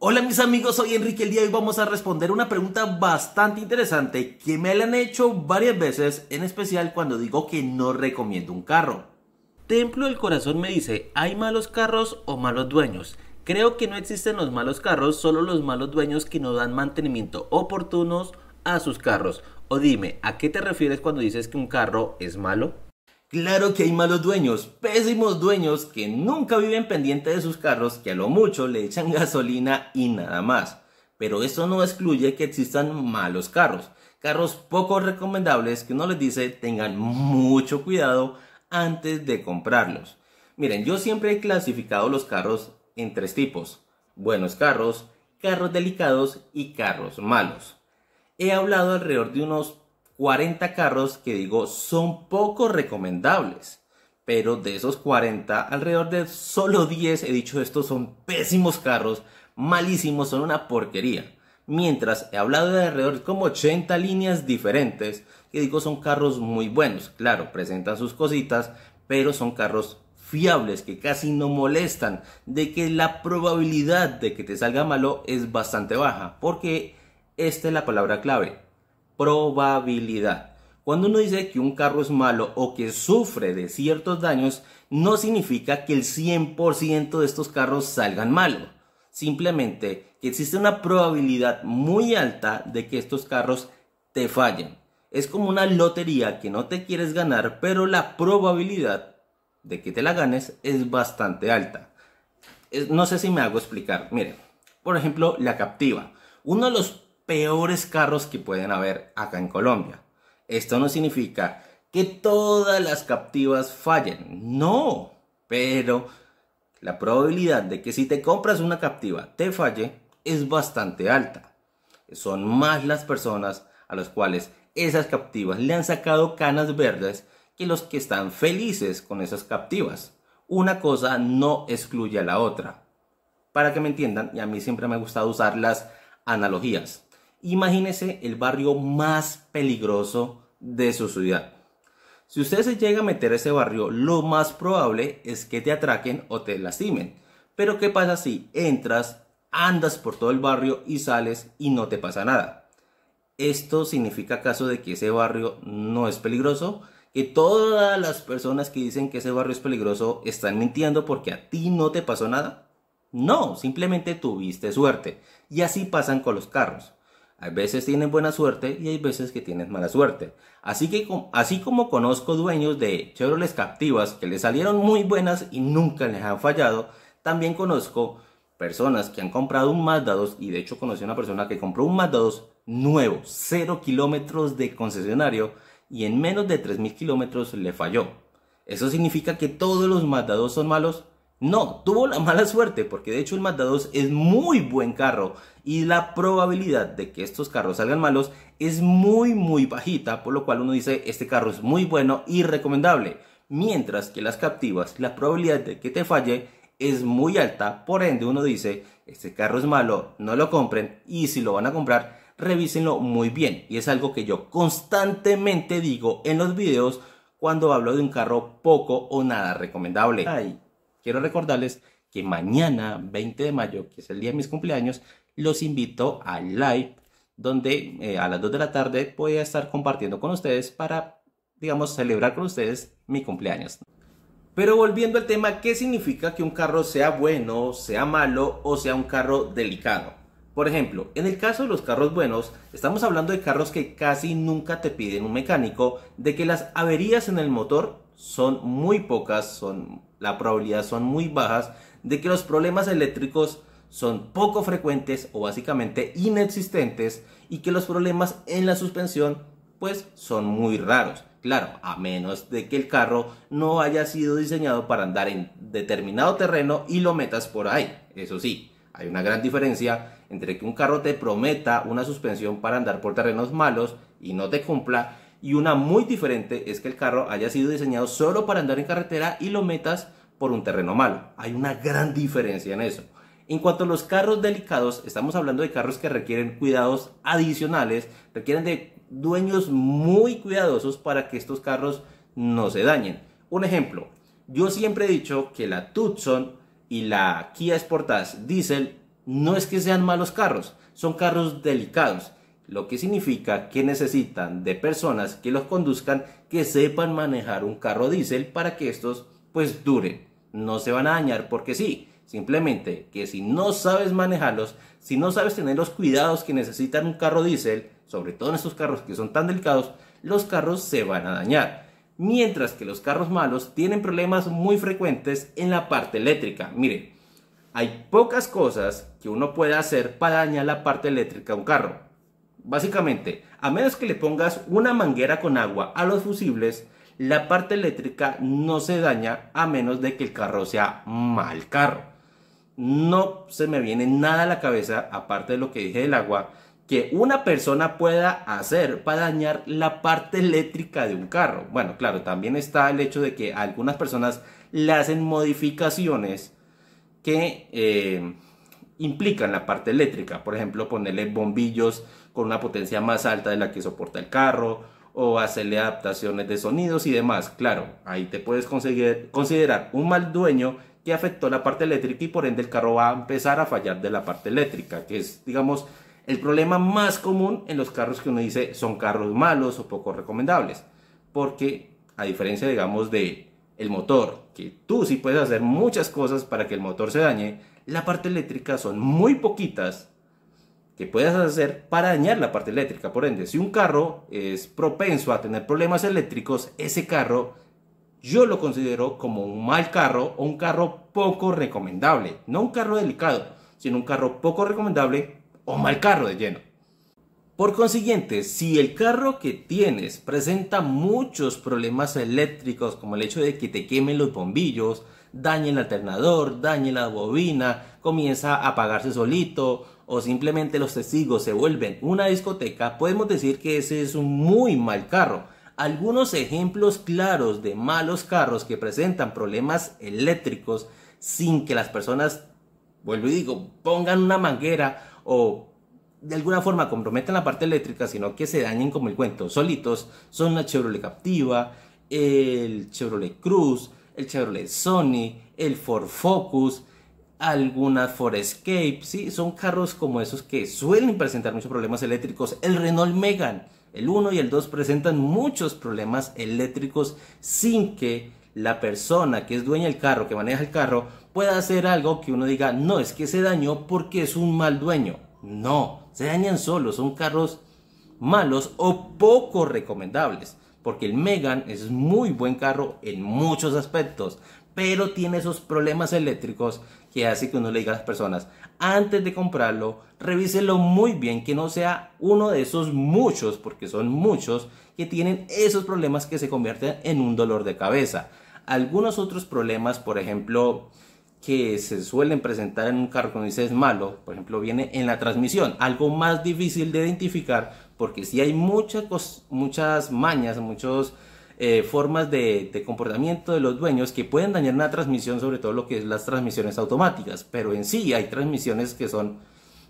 Hola mis amigos, soy Enrique el día y hoy vamos a responder una pregunta bastante interesante que me la han hecho varias veces, en especial cuando digo que no recomiendo un carro. Templo del Corazón me dice, ¿hay malos carros o malos dueños? Creo que no existen los malos carros, solo los malos dueños que no dan mantenimiento oportunos a sus carros. O dime, ¿a qué te refieres cuando dices que un carro es malo? Claro que hay malos dueños, pésimos dueños que nunca viven pendiente de sus carros, que a lo mucho le echan gasolina y nada más. Pero eso no excluye que existan malos carros, carros poco recomendables que uno les dice tengan mucho cuidado antes de comprarlos. Miren, yo siempre he clasificado los carros en tres tipos. Buenos carros, carros delicados y carros malos. He hablado alrededor de unos 40 carros que digo son poco recomendables. Pero de esos 40, alrededor de solo 10 he dicho estos son pésimos carros, malísimos, son una porquería. Mientras he hablado de alrededor como 80 líneas diferentes que digo son carros muy buenos. Claro, presentan sus cositas, pero son carros fiables, que casi no molestan, de que la probabilidad de que te salga malo es bastante baja, porque esta es la palabra clave, probabilidad. Cuando uno dice que un carro es malo o que sufre de ciertos daños, no significa que el 100% de estos carros salgan malos. Simplemente que existe una probabilidad muy alta de que estos carros te fallen. Es como una lotería que no te quieres ganar, pero la probabilidad de que te la ganes es bastante alta. No sé si me hago explicar. Miren, por ejemplo, la captiva. Uno de los peores carros que pueden haber acá en Colombia. Esto no significa que todas las captivas fallen, no, pero la probabilidad de que si te compras una captiva te falle es bastante alta. Son más las personas a las cuales esas captivas le han sacado canas verdes que los que están felices con esas captivas. Una cosa no excluye a la otra. Para que me entiendan, y a mí siempre me ha gustado usar las analogías imagínese el barrio más peligroso de su ciudad. Si usted se llega a meter a ese barrio, lo más probable es que te atraquen o te lastimen. Pero ¿qué pasa si entras, andas por todo el barrio y sales y no te pasa nada? Esto significa acaso de que ese barrio no es peligroso, que todas las personas que dicen que ese barrio es peligroso están mintiendo porque a ti no te pasó nada. No, simplemente tuviste suerte. Y así pasan con los carros. Hay veces tienen buena suerte y hay veces que tienes mala suerte. Así que así como conozco dueños de Chevrolet captivas que les salieron muy buenas y nunca les han fallado, también conozco personas que han comprado un Mazda 2 y de hecho conocí a una persona que compró un Mazda 2 nuevo, 0 kilómetros de concesionario y en menos de 3.000 kilómetros le falló. ¿Eso significa que todos los Mazda 2 son malos? No, tuvo la mala suerte porque de hecho el Mazda 2 es muy buen carro y la probabilidad de que estos carros salgan malos es muy muy bajita, por lo cual uno dice este carro es muy bueno y recomendable, mientras que las captivas la probabilidad de que te falle es muy alta, por ende uno dice este carro es malo, no lo compren y si lo van a comprar revísenlo muy bien y es algo que yo constantemente digo en los videos cuando hablo de un carro poco o nada recomendable. Ay Quiero recordarles que mañana, 20 de mayo, que es el día de mis cumpleaños, los invito al live donde eh, a las 2 de la tarde voy a estar compartiendo con ustedes para, digamos, celebrar con ustedes mi cumpleaños. Pero volviendo al tema, ¿qué significa que un carro sea bueno, sea malo o sea un carro delicado? Por ejemplo, en el caso de los carros buenos, estamos hablando de carros que casi nunca te piden un mecánico, de que las averías en el motor son muy pocas, son, la probabilidad son muy bajas de que los problemas eléctricos son poco frecuentes o básicamente inexistentes y que los problemas en la suspensión pues son muy raros. Claro, a menos de que el carro no haya sido diseñado para andar en determinado terreno y lo metas por ahí. Eso sí, hay una gran diferencia entre que un carro te prometa una suspensión para andar por terrenos malos y no te cumpla y una muy diferente es que el carro haya sido diseñado solo para andar en carretera y lo metas por un terreno malo. Hay una gran diferencia en eso. En cuanto a los carros delicados, estamos hablando de carros que requieren cuidados adicionales, requieren de dueños muy cuidadosos para que estos carros no se dañen. Un ejemplo, yo siempre he dicho que la Tucson y la Kia Sportage Diesel no es que sean malos carros, son carros delicados lo que significa que necesitan de personas que los conduzcan que sepan manejar un carro diésel para que estos pues duren. No se van a dañar porque sí, simplemente que si no sabes manejarlos, si no sabes tener los cuidados que necesitan un carro diésel, sobre todo en estos carros que son tan delicados, los carros se van a dañar. Mientras que los carros malos tienen problemas muy frecuentes en la parte eléctrica. Mire, hay pocas cosas que uno puede hacer para dañar la parte eléctrica de un carro Básicamente, a menos que le pongas una manguera con agua a los fusibles, la parte eléctrica no se daña a menos de que el carro sea mal carro. No se me viene nada a la cabeza, aparte de lo que dije del agua, que una persona pueda hacer para dañar la parte eléctrica de un carro. Bueno, claro, también está el hecho de que algunas personas le hacen modificaciones que eh, implican la parte eléctrica. Por ejemplo, ponerle bombillos con una potencia más alta de la que soporta el carro o hacerle adaptaciones de sonidos y demás. Claro, ahí te puedes conseguir, considerar un mal dueño que afectó la parte eléctrica y por ende el carro va a empezar a fallar de la parte eléctrica, que es, digamos, el problema más común en los carros que uno dice son carros malos o poco recomendables. Porque a diferencia, digamos, de el motor, que tú sí puedes hacer muchas cosas para que el motor se dañe, la parte eléctrica son muy poquitas que puedas hacer para dañar la parte eléctrica. Por ende, si un carro es propenso a tener problemas eléctricos, ese carro yo lo considero como un mal carro o un carro poco recomendable. No un carro delicado, sino un carro poco recomendable o mal carro de lleno. Por consiguiente, si el carro que tienes presenta muchos problemas eléctricos como el hecho de que te quemen los bombillos, dañe el alternador, dañe la bobina, comienza a apagarse solito, o simplemente los testigos se vuelven una discoteca, podemos decir que ese es un muy mal carro. Algunos ejemplos claros de malos carros que presentan problemas eléctricos sin que las personas, vuelvo y digo, pongan una manguera o de alguna forma comprometan la parte eléctrica, sino que se dañen como el cuento solitos, son la Chevrolet Captiva, el Chevrolet Cruz, el Chevrolet Sony, el Ford Focus, algunas Escape, ¿sí? Son carros como esos que suelen presentar muchos problemas eléctricos. El Renault Megan, el 1 y el 2 presentan muchos problemas eléctricos sin que la persona que es dueña del carro, que maneja el carro, pueda hacer algo que uno diga, no, es que se dañó porque es un mal dueño. No, se dañan solo son carros malos o poco recomendables. Porque el Megan es muy buen carro en muchos aspectos, pero tiene esos problemas eléctricos que hace que uno le diga a las personas, antes de comprarlo, revíselo muy bien, que no sea uno de esos muchos, porque son muchos, que tienen esos problemas que se convierten en un dolor de cabeza. Algunos otros problemas, por ejemplo, que se suelen presentar en un carro cuando dice es malo, por ejemplo, viene en la transmisión, algo más difícil de identificar, porque si hay muchas, muchas mañas, muchos eh, formas de, comportamiento de los dueños que pueden dañar una transmisión, sobre todo lo que es las transmisiones automáticas, pero en sí hay transmisiones que son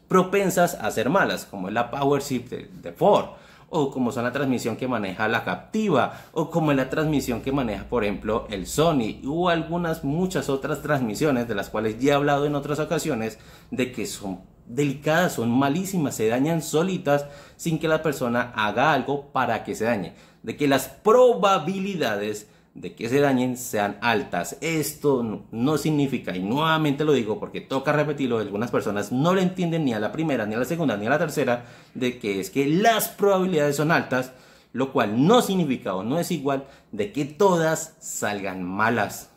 propensas a ser malas, como es la power shift de, Ford, o como son la transmisión que maneja la captiva, o como es la transmisión que maneja, por ejemplo, el Sony, o algunas muchas otras transmisiones de las cuales ya he hablado en otras ocasiones de que son delicadas, son malísimas, se dañan solitas sin que la persona haga algo para que se dañe. De que las probabilidades de que se dañen sean altas. Esto no, significa, y nuevamente lo digo porque toca repetirlo, algunas personas no le entienden ni a la primera, ni a la segunda, ni a la tercera, de que es que las probabilidades son altas, lo cual no significa o no es igual de que todas salgan malas.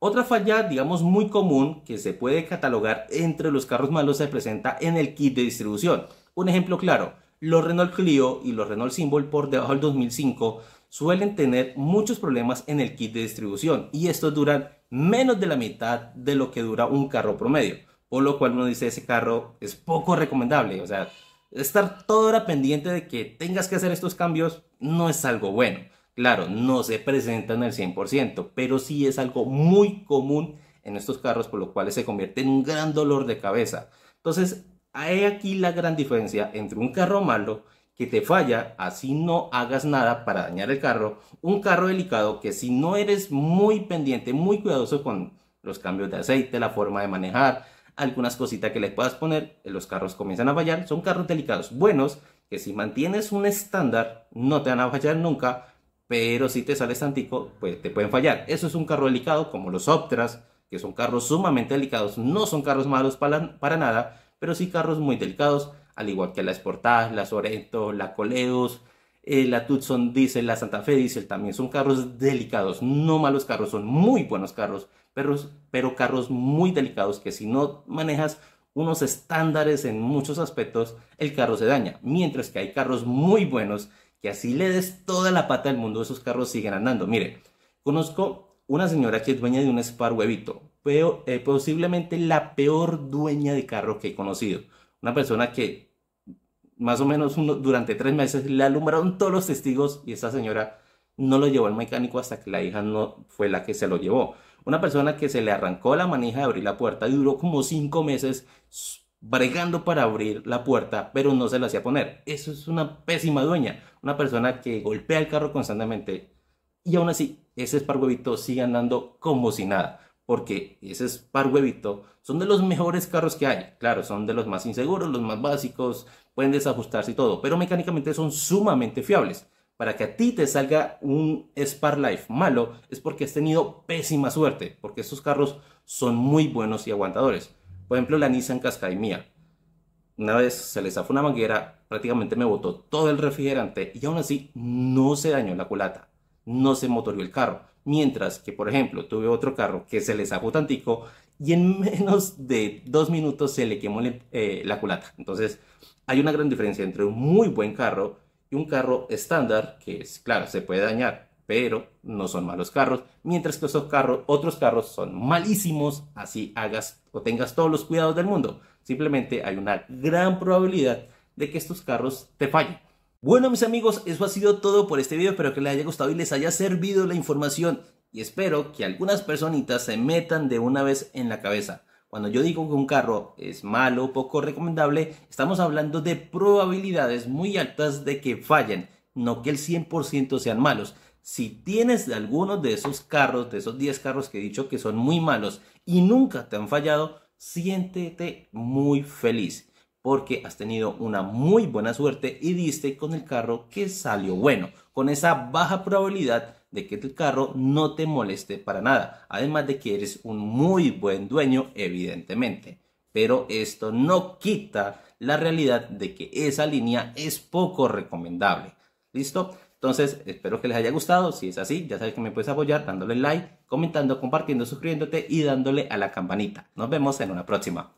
Otra falla, digamos, muy común que se puede catalogar entre los carros malos se presenta en el kit de distribución. Un ejemplo claro, los Renault Clio y los Renault Symbol por debajo del 2005 suelen tener muchos problemas en el kit de distribución y estos duran menos de la mitad de lo que dura un carro promedio, por lo cual uno dice ese carro es poco recomendable, o sea, estar toda hora pendiente de que tengas que hacer estos cambios no es algo bueno. Claro, no se presentan al 100%, pero sí es algo muy común en estos carros, por lo cual se convierte en un gran dolor de cabeza. Entonces, hay aquí la gran diferencia entre un carro malo que te falla, así no hagas nada para dañar el carro, un carro delicado que si no eres muy pendiente, muy cuidadoso con los cambios de aceite, la forma de manejar, algunas cositas que le puedas poner, los carros comienzan a fallar, son carros delicados, buenos, que si mantienes un estándar no te van a fallar nunca, pero si te sales tantico, pues te pueden fallar. Eso es un carro delicado, como los Optras, que son carros sumamente delicados, no son carros malos para, nada, pero sí carros muy delicados, al igual que la Sportage, la Sorento, la Coleos, eh, la Tucson Diesel, la Santa Fe Diesel, también son carros delicados, no malos carros, son muy buenos carros, pero, pero carros muy delicados que si no manejas unos estándares en muchos aspectos, el carro se daña, mientras que hay carros muy buenos que así le des toda la pata del mundo, esos carros siguen andando. Mire, conozco una señora que es dueña de un Spar Huevito, pero, eh, posiblemente la peor dueña de carro que he conocido. Una persona que más o menos durante tres meses le alumbraron todos los testigos y esa señora no lo llevó al mecánico hasta que la hija no fue la que se lo llevó. Una persona que se le arrancó la manija de abrir la puerta y duró como cinco meses bregando para abrir la puerta, pero no se la hacía poner. Eso es una pésima dueña, una persona que golpea el carro constantemente. Y aún así, ese Spar Huevito sigue andando como si nada, porque ese Spar Huevito son de los mejores carros que hay. Claro, son de los más inseguros, los más básicos, pueden desajustarse y todo, pero mecánicamente son sumamente fiables. Para que a ti te salga un Spar Life malo es porque has tenido pésima suerte, porque estos carros son muy buenos y aguantadores. Por ejemplo, la Nissan Qashqai mía. Una vez se le zafó una manguera, prácticamente me botó todo el refrigerante y aún así no se dañó la culata, no se motorió el carro. Mientras que, por ejemplo, tuve otro carro que se le zafó tantico y en menos de dos minutos se le quemó eh, la culata. Entonces, hay una gran diferencia entre un muy buen carro y un carro estándar que, es, claro, se puede dañar, pero no son malos carros, mientras que esos carros, otros carros son malísimos, así hagas o tengas todos los cuidados del mundo. Simplemente hay una gran probabilidad de que estos carros te fallen. Bueno mis amigos, eso ha sido todo por este video, espero que les haya gustado y les haya servido la información y espero que algunas personitas se metan de una vez en la cabeza. Cuando yo digo que un carro es malo, o poco recomendable, estamos hablando de probabilidades muy altas de que fallen, no que el 100% sean malos si tienes algunos de esos carros, de esos 10 carros que he dicho que son muy malos y nunca te han fallado, siéntete muy feliz porque has tenido una muy buena suerte y diste con el carro que salió bueno, con esa baja probabilidad de que el carro no te moleste para nada, además de que eres un muy buen dueño, evidentemente. Pero esto no quita la realidad de que esa línea es poco recomendable. ¿Listo? Entonces, espero que les haya gustado. Si es así, ya sabes que me puedes apoyar dándole like, comentando, compartiendo, suscribiéndote y dándole a la campanita. Nos vemos en una próxima.